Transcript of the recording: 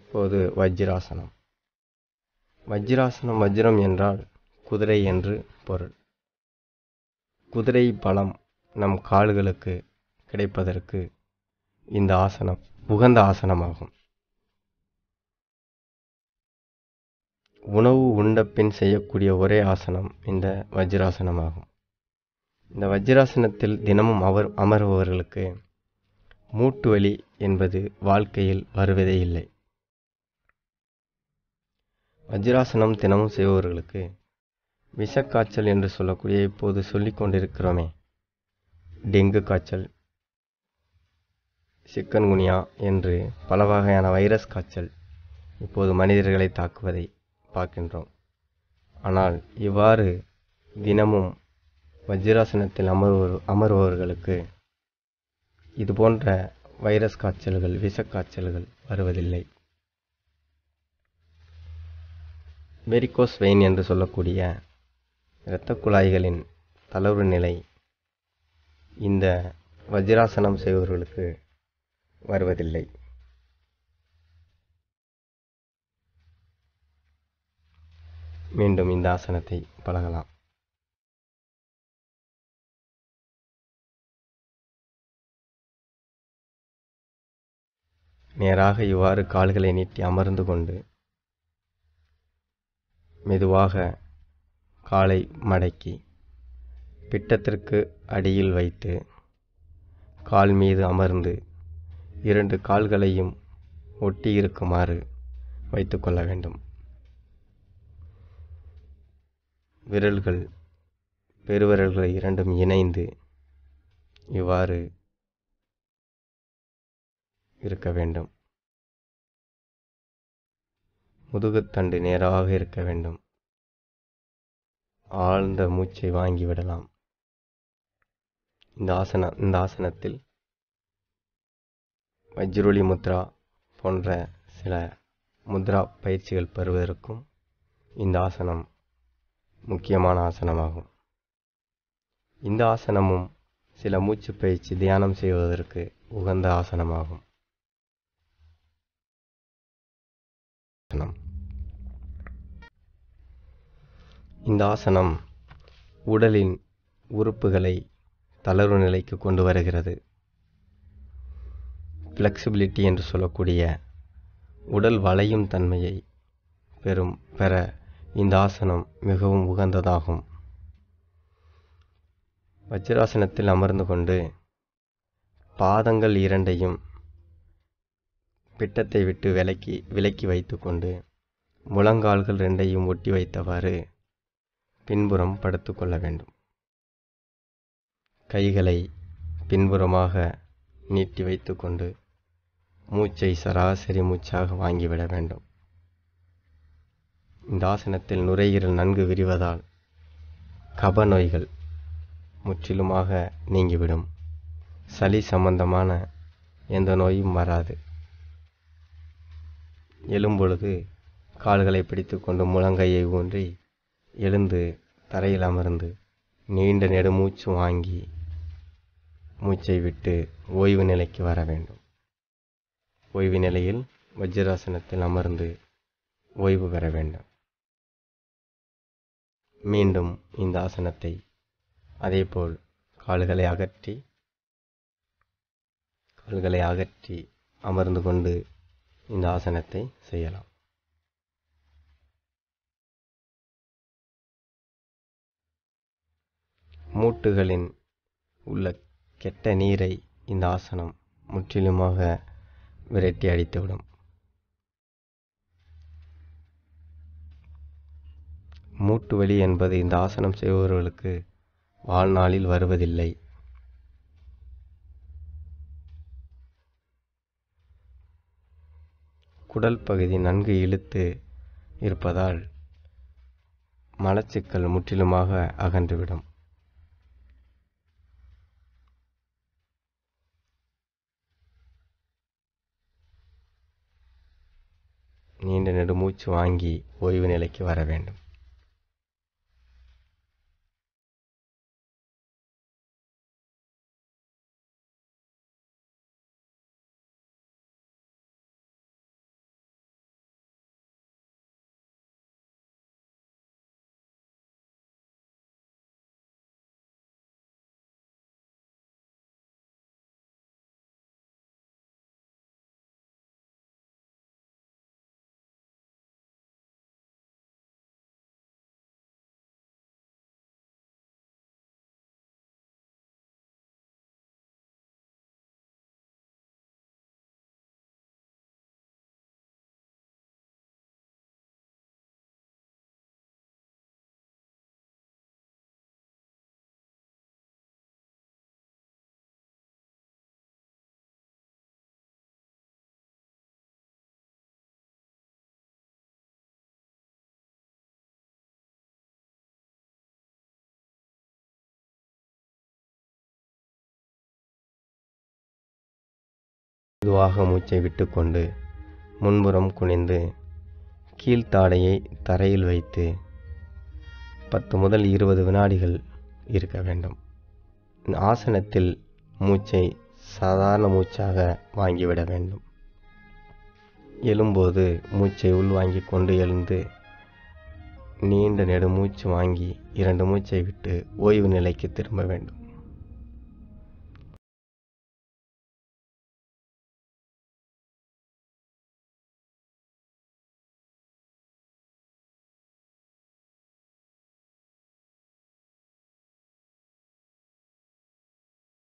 இப்போது வஜ்ராசனம் வஜ்ராசனம் வஜ்ரம் என்றால் குதிரை என்று பொருள் குதிரை பலம் நம் கால்களுக்கு கிடைப்பதற்கு இந்த ஆசனம் உகந்த ஆசனமாகும் உணவு உண்டப்பின் செய்யக்கூடிய ஒரே ஆசனம் இந்த வஜ்ராசனமாகும் இந்த வஜ்ராசனத்தில் தினமும் அவர் அமர்பவர்களுக்கு மூட்டு வலி என்பது வாழ்க்கையில் வருவதே இல்லை வஜ்ராசனம் தினமும் செய்பவர்களுக்கு விஷக்காய்ச்சல் என்று சொல்லக்கூடிய இப்போது சொல்லி கொண்டிருக்கிறோமே டெங்கு காய்ச்சல் சிக்கன்குனியா என்று பல வகையான வைரஸ் காய்ச்சல் இப்போது மனிதர்களை தாக்குவதை பார்க்கின்றோம் ஆனால் இவ்வாறு தினமும் வஜ்ராசனத்தில் அமர்வர் அமர்பவர்களுக்கு இதுபோன்ற வைரஸ் காய்ச்சல்கள் விஷக்காய்ச்சல்கள் வருவதில்லை வெரிகோஸ் வெயின் என்று சொல்லக்கூடிய இரத்த குழாய்களின் தளர்வு நிலை இந்த வஜ்ராசனம் செய்பவர்களுக்கு வருவதில்லை மீண்டும் இந்த ஆசனத்தை பழகலாம் நேராக இவ்வாறு கால்களை நீட்டி அமர்ந்து கொண்டு மெதுவாக காலை மடக்கி பிட்டத்திற்கு அடியில் வைத்து கால் மீது அமர்ந்து இரண்டு கால்களையும் ஒட்டி இருக்குமாறு வைத்துக்கொள்ள வேண்டும் விரல்கள் பெருவிரல்கள் இரண்டும் இணைந்து இவ்வாறு இருக்க வேண்டும் முதுகுத்தண்டு நேராக இருக்க வேண்டும் ஆழ்ந்த மூச்சை வாங்கி விடலாம் இந்த ஆசன இந்த ஆசனத்தில் வஜ்ருளி முத்ரா போன்ற சில முத்ரா பயிற்சிகள் பெறுவதற்கும் இந்த ஆசனம் முக்கியமான ஆசனமாகும் இந்த ஆசனமும் சில மூச்சு பயிற்சி தியானம் செய்வதற்கு உகந்த ஆசனமாகும் ஆசனம் இந்த ஆசனம் உடலின் உறுப்புகளை தளர்வு நிலைக்கு கொண்டு வருகிறது ஃப்ளெக்சிபிலிட்டி என்று சொல்லக்கூடிய உடல் வளையும் தன்மையை பெறும் பெற இந்த ஆசனம் மிகவும் உகந்ததாகும் வஜ்ராசனத்தில் அமர்ந்து கொண்டு பாதங்கள் இரண்டையும் பிட்டத்தை விட்டு விலக்கி விலக்கி வைத்துக்கொண்டு முழங்கால்கள் ரெண்டையும் ஒட்டி வைத்தவாறு பின்புறம் படுத்துக்கொள்ள வேண்டும் கைகளை பின்புறமாக நீட்டி வைத்துக்கொண்டு மூச்சை சராசரி மூச்சாக வாங்கிவிட வேண்டும் இந்த ஆசனத்தில் நுரையீரல் நன்கு விரிவதால் கப நோய்கள் முற்றிலுமாக நீங்கிவிடும் சளி சம்பந்தமான எந்த நோயும் வராது எழும்பொழுது கால்களை கொண்டு முழங்கையை ஊன்றி எழுந்து தரையில் அமர்ந்து நீண்ட நெடுமூச்சு வாங்கி மூச்சை விட்டு ஓய்வு நிலைக்கு வர வேண்டும் ஓய்வு நிலையில் வஜ்ராசனத்தில் அமர்ந்து ஓய்வு பெற வேண்டும் மீண்டும் இந்த ஆசனத்தை அதேபோல் கால்களை அகற்றி கால்களை அகற்றி அமர்ந்து கொண்டு இந்த ஆசனத்தை செய்யலாம் மூட்டுகளின் உள்ள கெட்ட நீரை இந்த ஆசனம் முற்றிலுமாக விரட்டி அடித்துவிடும் மூட்டு வலி என்பது இந்த ஆசனம் செய்பவர்களுக்கு வாழ்நாளில் வருவதில்லை குடல் பகுதி நன்கு இழுத்து இருப்பதால் மலச்சிக்கல் முற்றிலுமாக அகன்றுவிடும் நீண்ட நெடுமூச்சு வாங்கி ஓய்வு நிலைக்கு வர வேண்டும் மெதுவாக மூச்சை விட்டுக்கொண்டு முன்புறம் குனிந்து கீழ்த்தாடையை தரையில் வைத்து பத்து முதல் இருபது வினாடிகள் இருக்க வேண்டும் ஆசனத்தில் மூச்சை சாதாரண மூச்சாக வாங்கிவிட வேண்டும் எழும்போது மூச்சை உள்வாங்கி கொண்டு எழுந்து நீண்ட நெடுமூச்சு வாங்கி இரண்டு மூச்சை விட்டு ஓய்வு நிலைக்கு திரும்ப வேண்டும்